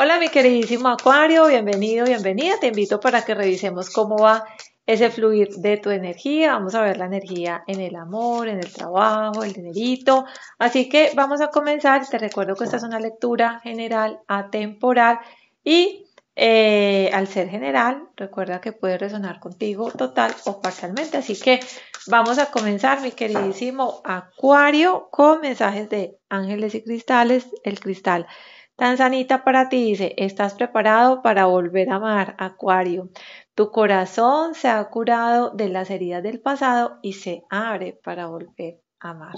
Hola mi queridísimo Acuario, bienvenido, bienvenida. Te invito para que revisemos cómo va ese fluir de tu energía. Vamos a ver la energía en el amor, en el trabajo, el dinerito. Así que vamos a comenzar. Te recuerdo que esta es una lectura general, atemporal y eh, al ser general, recuerda que puede resonar contigo total o parcialmente. Así que vamos a comenzar, mi queridísimo Acuario, con mensajes de ángeles y cristales. El cristal Tanzanita para ti dice, estás preparado para volver a amar, Acuario. Tu corazón se ha curado de las heridas del pasado y se abre para volver a amar.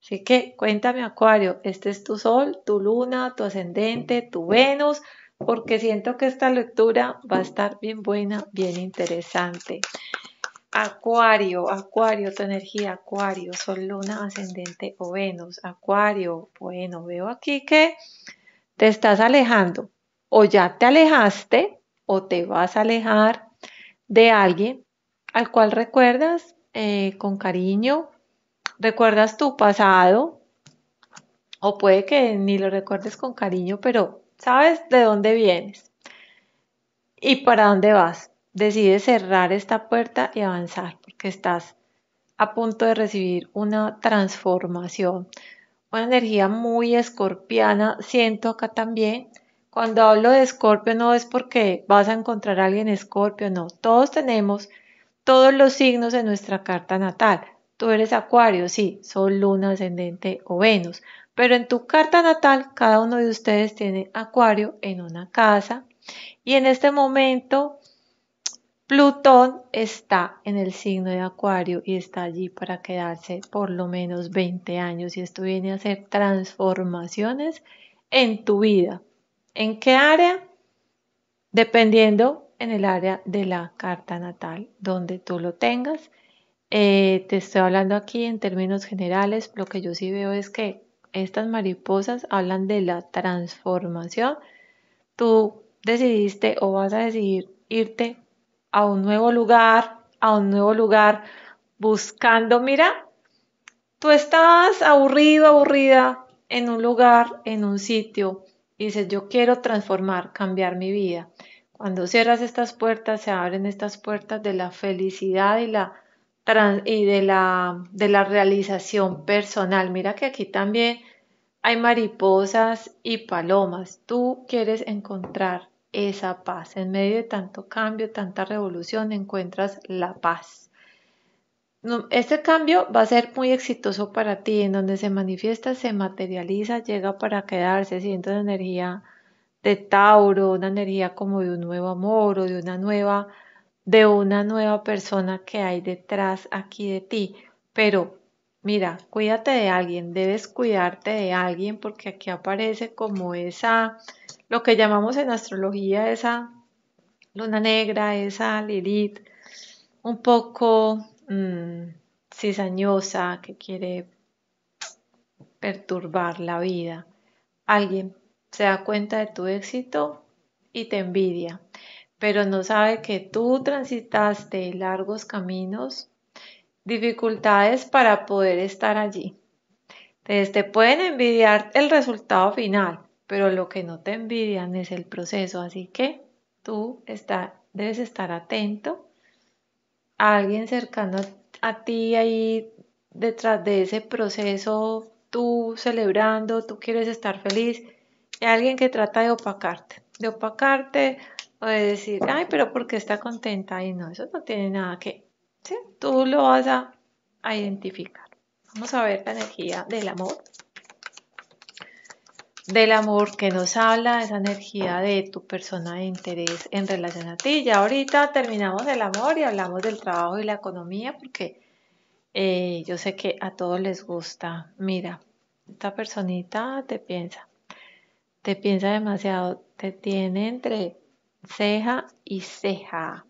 Así que cuéntame, Acuario, este es tu sol, tu luna, tu ascendente, tu Venus, porque siento que esta lectura va a estar bien buena, bien interesante. Acuario, Acuario, tu energía, Acuario, Sol, Luna, Ascendente o Venus, Acuario. Bueno, veo aquí que te estás alejando o ya te alejaste o te vas a alejar de alguien al cual recuerdas eh, con cariño, recuerdas tu pasado o puede que ni lo recuerdes con cariño, pero sabes de dónde vienes y para dónde vas. Decides cerrar esta puerta y avanzar porque estás a punto de recibir una transformación una energía muy escorpiana, siento acá también. Cuando hablo de escorpio no es porque vas a encontrar a alguien escorpio, no. Todos tenemos todos los signos en nuestra carta natal. Tú eres acuario, sí, sol, luna, ascendente o Venus. Pero en tu carta natal cada uno de ustedes tiene acuario en una casa. Y en este momento Plutón está en el signo de Acuario y está allí para quedarse por lo menos 20 años y esto viene a hacer transformaciones en tu vida. ¿En qué área? Dependiendo en el área de la carta natal, donde tú lo tengas. Eh, te estoy hablando aquí en términos generales, lo que yo sí veo es que estas mariposas hablan de la transformación. Tú decidiste o vas a decidir irte a un nuevo lugar, a un nuevo lugar, buscando, mira, tú estás aburrido, aburrida en un lugar, en un sitio, y dices, yo quiero transformar, cambiar mi vida. Cuando cierras estas puertas, se abren estas puertas de la felicidad y, la, y de, la, de la realización personal. Mira que aquí también hay mariposas y palomas. Tú quieres encontrar esa paz. En medio de tanto cambio, tanta revolución, encuentras la paz. Este cambio va a ser muy exitoso para ti, en donde se manifiesta, se materializa, llega para quedarse, siente una energía de Tauro, una energía como de un nuevo amor o de una nueva, de una nueva persona que hay detrás aquí de ti. Pero mira, cuídate de alguien, debes cuidarte de alguien porque aquí aparece como esa, lo que llamamos en astrología esa luna negra, esa lirit, un poco mm, cizañosa que quiere perturbar la vida. Alguien se da cuenta de tu éxito y te envidia, pero no sabe que tú transitaste largos caminos, dificultades para poder estar allí. Entonces te pueden envidiar el resultado final, pero lo que no te envidian es el proceso, así que tú está, debes estar atento a alguien cercano a ti ahí detrás de ese proceso, tú celebrando, tú quieres estar feliz, y alguien que trata de opacarte, de opacarte o de decir, ay, pero porque está contenta? Y no, eso no tiene nada que, ¿sí? tú lo vas a identificar. Vamos a ver la energía del amor del amor que nos habla, esa energía de tu persona de interés en relación a ti. Ya ahorita terminamos el amor y hablamos del trabajo y la economía porque eh, yo sé que a todos les gusta. Mira, esta personita te piensa, te piensa demasiado, te tiene entre ceja y ceja.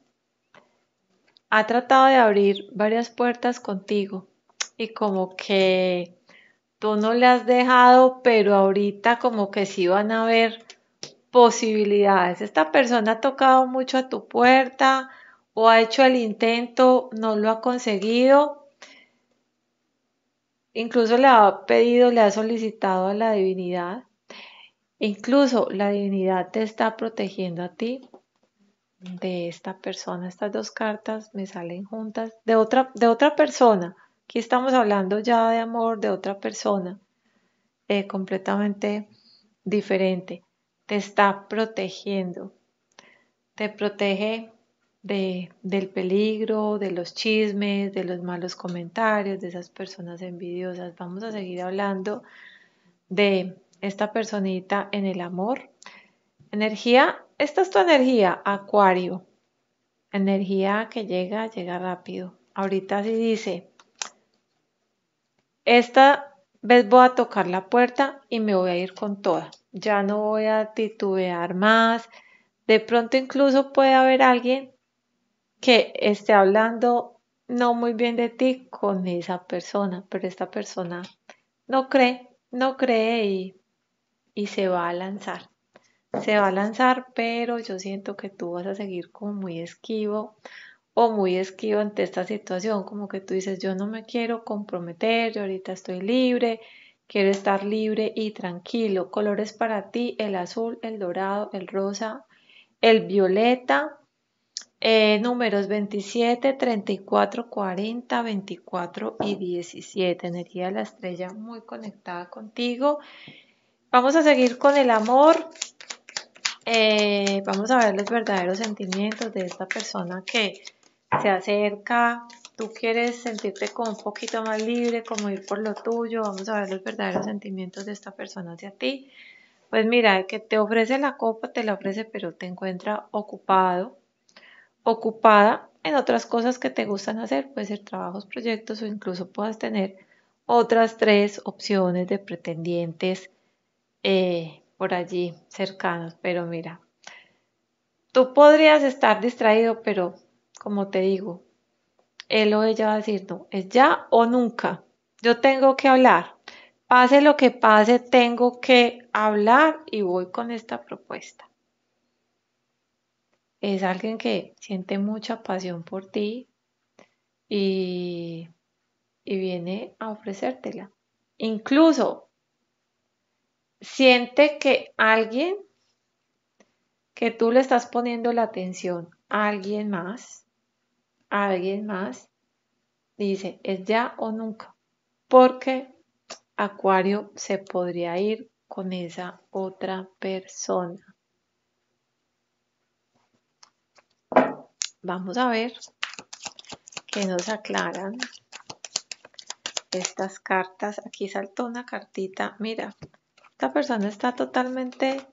Ha tratado de abrir varias puertas contigo y como que tú no le has dejado, pero ahorita como que sí van a haber posibilidades. Esta persona ha tocado mucho a tu puerta o ha hecho el intento, no lo ha conseguido. Incluso le ha pedido, le ha solicitado a la divinidad. Incluso la divinidad te está protegiendo a ti de esta persona. Estas dos cartas me salen juntas de otra, de otra persona Aquí estamos hablando ya de amor de otra persona, eh, completamente diferente. Te está protegiendo. Te protege del peligro, de los chismes, de los malos comentarios, de esas personas envidiosas. Vamos a seguir hablando de esta personita en el amor. Energía, esta es tu energía, Acuario. Energía que llega, llega rápido. Ahorita sí dice, esta vez voy a tocar la puerta y me voy a ir con toda. Ya no voy a titubear más. De pronto incluso puede haber alguien que esté hablando no muy bien de ti con esa persona, pero esta persona no cree, no cree y, se va a lanzar. Se va a lanzar, pero yo siento que tú vas a seguir como muy esquivo, o muy esquivo ante esta situación, como que tú dices, yo no me quiero comprometer, yo ahorita estoy libre, quiero estar libre y tranquilo. Colores para ti, el azul, el dorado, el rosa, el violeta, eh, números 27, 34, 40, 24 y 17. Energía de la estrella muy conectada contigo. Vamos a seguir con el amor. Eh, vamos a ver los verdaderos sentimientos de esta persona que se acerca, tú quieres sentirte como un poquito más libre, como ir por lo tuyo, vamos a ver los verdaderos sentimientos de esta persona hacia ti. Pues mira, el que te ofrece la copa, te la ofrece, pero te encuentra ocupado, ocupada en otras cosas que te gustan hacer, puede ser trabajos, proyectos o incluso puedas tener otras tres opciones de pretendientes eh, por allí cercanos. Pero mira, tú podrías estar distraído, pero como te digo, él o ella va a decir, no, es ya o nunca. Yo tengo que hablar. Pase lo que pase, tengo que hablar y voy con esta propuesta. Es alguien que siente mucha pasión por ti y, viene a ofrecértela. Incluso siente que alguien, que tú le estás poniendo la atención a alguien más, alguien más, dice, es ya o nunca, porque Acuario se podría ir con esa otra persona. Vamos a ver qué nos aclaran estas cartas. Aquí saltó una cartita. Mira, esta persona está totalmente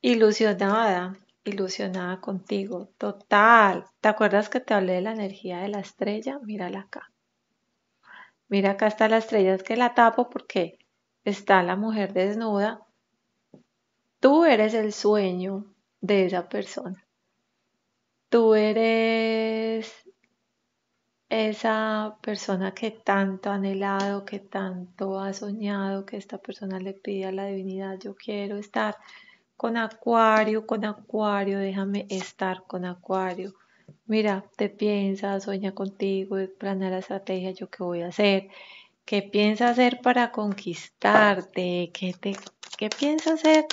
ilusionada, ilusionada contigo. Total. ¿Te acuerdas que te hablé de la energía de la estrella? Mírala acá. Mira, acá está la estrella. Es que la tapo porque está la mujer desnuda. Tú eres el sueño de esa persona. Tú eres esa persona que tanto ha anhelado, que tanto ha soñado, que esta persona le pide a la divinidad, yo quiero estar con Acuario, con Acuario, déjame estar con Acuario. Mira, te piensas, sueña contigo, planea la estrategia, yo qué voy a hacer, qué piensa hacer para conquistarte, qué, te, qué piensa hacer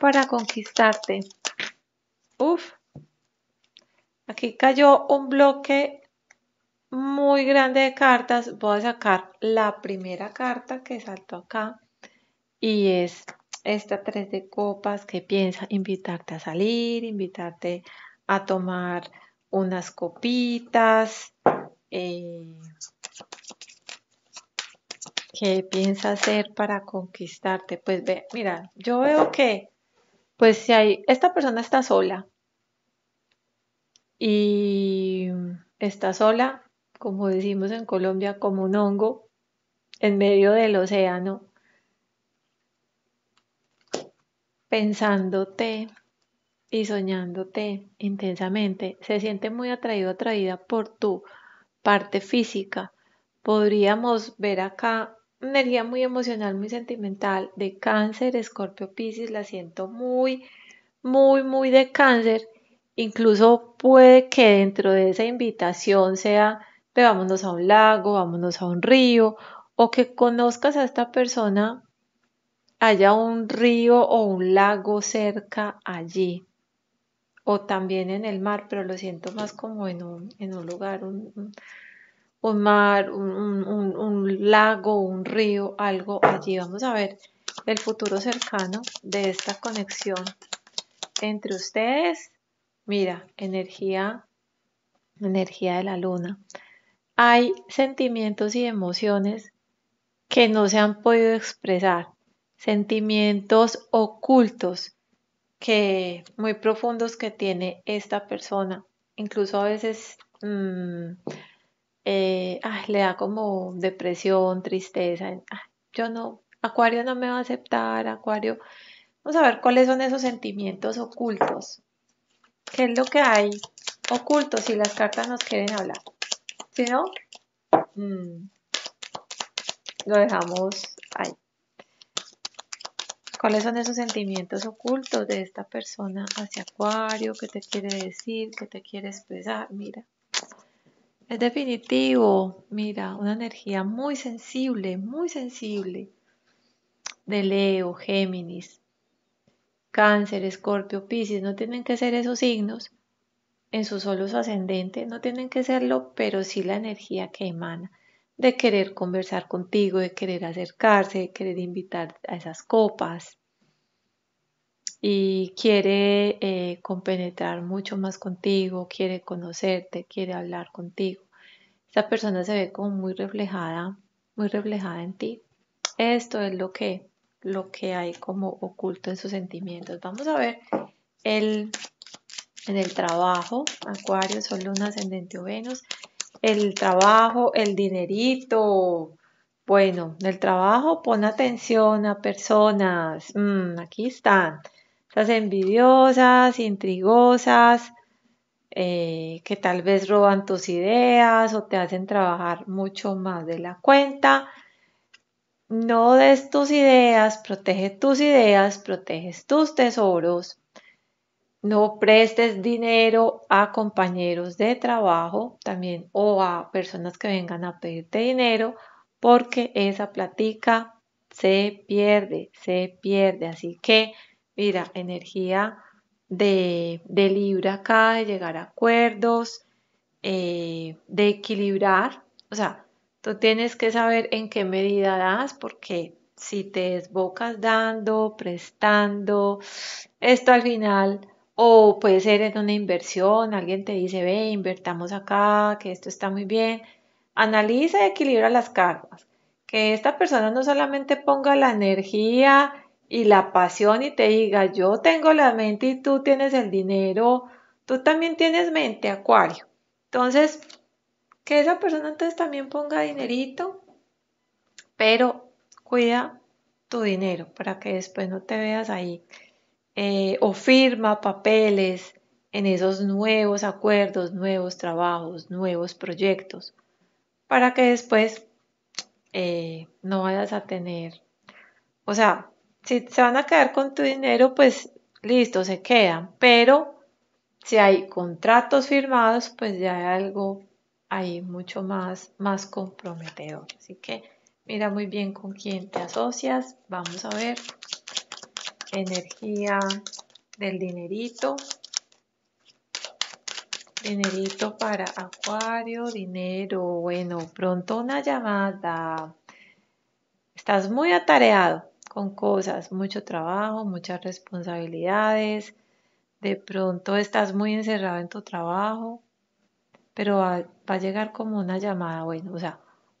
para conquistarte. Uf, aquí cayó un bloque muy grande de cartas. Voy a sacar la primera carta que saltó acá y es esta tres de copas que piensa invitarte a salir, invitarte a tomar unas copitas, eh, qué piensa hacer para conquistarte. Pues ve, mira, yo veo que, pues si hay, esta persona está sola y está sola, como decimos en Colombia, como un hongo en medio del océano pensándote y soñándote intensamente, se siente muy atraído, atraída por tu parte física. Podríamos ver acá energía muy emocional, muy sentimental de cáncer, escorpio, piscis, la siento muy, muy, muy de cáncer. Incluso puede que dentro de esa invitación sea de vámonos a un lago, vámonos a un río, o que conozcas a esta persona haya un río o un lago cerca allí. O también en el mar, pero lo siento más como en un, lugar, un, mar, un, un lago, un río, algo allí. Vamos a ver el futuro cercano de esta conexión entre ustedes. Mira, energía, energía de la luna. Hay sentimientos y emociones que no se han podido expresar sentimientos ocultos que muy profundos que tiene esta persona. Incluso a veces mm, eh, ah, le da como depresión, tristeza. Ah, yo no, Acuario no me va a aceptar, Acuario. Vamos a ver cuáles son esos sentimientos ocultos. ¿Qué es lo que hay oculto si las cartas nos quieren hablar? Si no, mm. lo dejamos cuáles son esos sentimientos ocultos de esta persona hacia Acuario, qué te quiere decir, qué te quiere expresar. Mira, es definitivo, mira, una energía muy sensible, muy sensible de Leo, Géminis, Cáncer, Escorpio, Piscis, no tienen que ser esos signos en su solo ascendente, no tienen que serlo, pero sí la energía que emana de querer conversar contigo, de querer acercarse, de querer invitar a esas copas y quiere eh, compenetrar mucho más contigo, quiere conocerte, quiere hablar contigo. Esta persona se ve como muy reflejada, muy reflejada en ti. Esto es lo que, lo que hay como oculto en sus sentimientos. Vamos a ver el, en el trabajo, Acuario, Sol, Luna, Ascendente o Venus, el trabajo, el dinerito. Bueno, el trabajo pon atención a personas. Mm, aquí están. estás envidiosas, intrigosas, eh, que tal vez roban tus ideas o te hacen trabajar mucho más de la cuenta. No des tus ideas, protege tus ideas, proteges tus tesoros. No prestes dinero a compañeros de trabajo también o a personas que vengan a pedirte dinero porque esa platica se pierde, se pierde. Así que, mira, energía de, de acá, de llegar a acuerdos, eh, de equilibrar. O sea, tú tienes que saber en qué medida das porque si te desbocas dando, prestando, esto al final o puede ser en una inversión, alguien te dice, ve, invertamos acá, que esto está muy bien. Analiza y equilibra las cargas. Que esta persona no solamente ponga la energía y la pasión y te diga, yo tengo la mente y tú tienes el dinero, tú también tienes mente, Acuario. Entonces, que esa persona entonces también ponga dinerito, pero cuida tu dinero para que después no te veas ahí eh, o firma papeles en esos nuevos acuerdos, nuevos trabajos, nuevos proyectos, para que después eh, no vayas a tener, o sea, si se van a quedar con tu dinero, pues listo, se quedan, pero si hay contratos firmados, pues ya hay algo ahí mucho más, más comprometedor. Así que mira muy bien con quién te asocias. Vamos a ver energía del dinerito, dinerito para acuario, dinero, bueno, pronto una llamada. Estás muy atareado con cosas, mucho trabajo, muchas responsabilidades, de pronto estás muy encerrado en tu trabajo, pero va, a llegar como una llamada, bueno, o sea,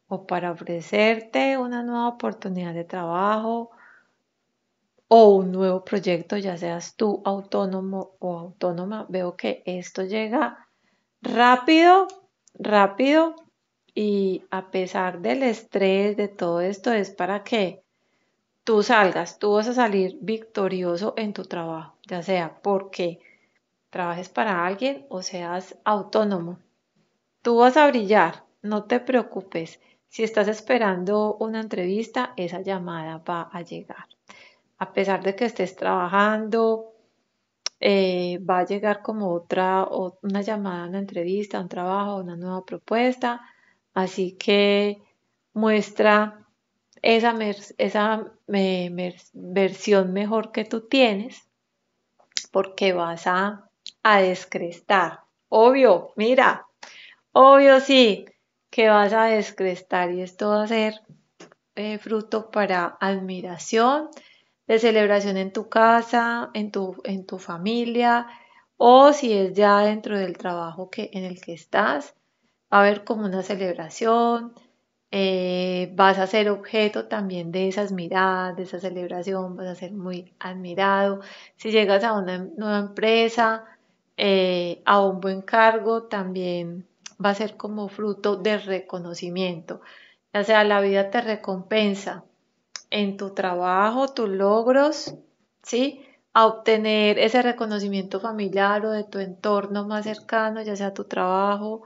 o para ofrecerte una nueva oportunidad de trabajo, o un nuevo proyecto, ya seas tú autónomo o autónoma, veo que esto llega rápido, rápido y a pesar del estrés, de todo esto, es para que tú salgas, tú vas a salir victorioso en tu trabajo, ya sea porque trabajes para alguien o seas autónomo. Tú vas a brillar, no te preocupes. Si estás esperando una entrevista, esa llamada va a llegar a pesar de que estés trabajando, eh, va a llegar como otra, una llamada, una entrevista, un trabajo, una nueva propuesta. Así que muestra esa, esa versión mejor que tú tienes porque vas a, descrestar. Obvio, mira, obvio sí que vas a descrestar y esto va a ser eh, fruto para admiración, de celebración en tu casa, en tu, en tu familia, o si es ya dentro del trabajo que, en el que estás, va a haber como una celebración, eh, vas a ser objeto también de esas miradas, de esa celebración, vas a ser muy admirado. Si llegas a una nueva empresa, eh, a un buen cargo, también va a ser como fruto de reconocimiento. O sea, la vida te recompensa en tu trabajo, tus logros, ¿sí? A obtener ese reconocimiento familiar o de tu entorno más cercano, ya sea tu trabajo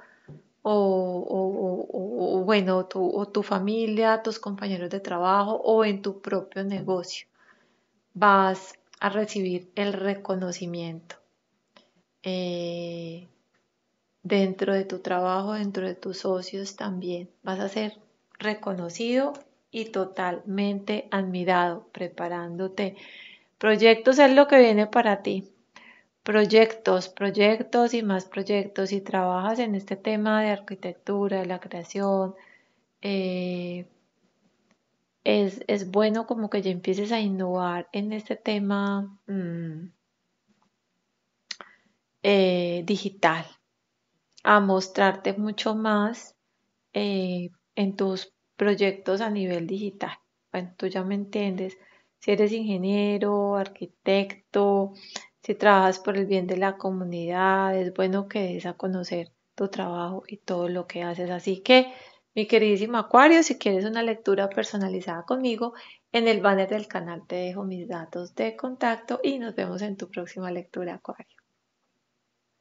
o, bueno, tu, tu familia, tus compañeros de trabajo o en tu propio negocio. Vas a recibir el reconocimiento eh, dentro de tu trabajo, dentro de tus socios también. Vas a ser reconocido y totalmente admirado, preparándote. Proyectos es lo que viene para ti. Proyectos, proyectos y más proyectos. Si trabajas en este tema de arquitectura, de la creación, eh, es, bueno como que ya empieces a innovar en este tema mm, eh, digital, a mostrarte mucho más eh, en tus proyectos a nivel digital. Bueno, tú ya me entiendes. Si eres ingeniero, arquitecto, si trabajas por el bien de la comunidad, es bueno que des a conocer tu trabajo y todo lo que haces. Así que, mi queridísimo Acuario, si quieres una lectura personalizada conmigo, en el banner del canal te dejo mis datos de contacto y nos vemos en tu próxima lectura, Acuario.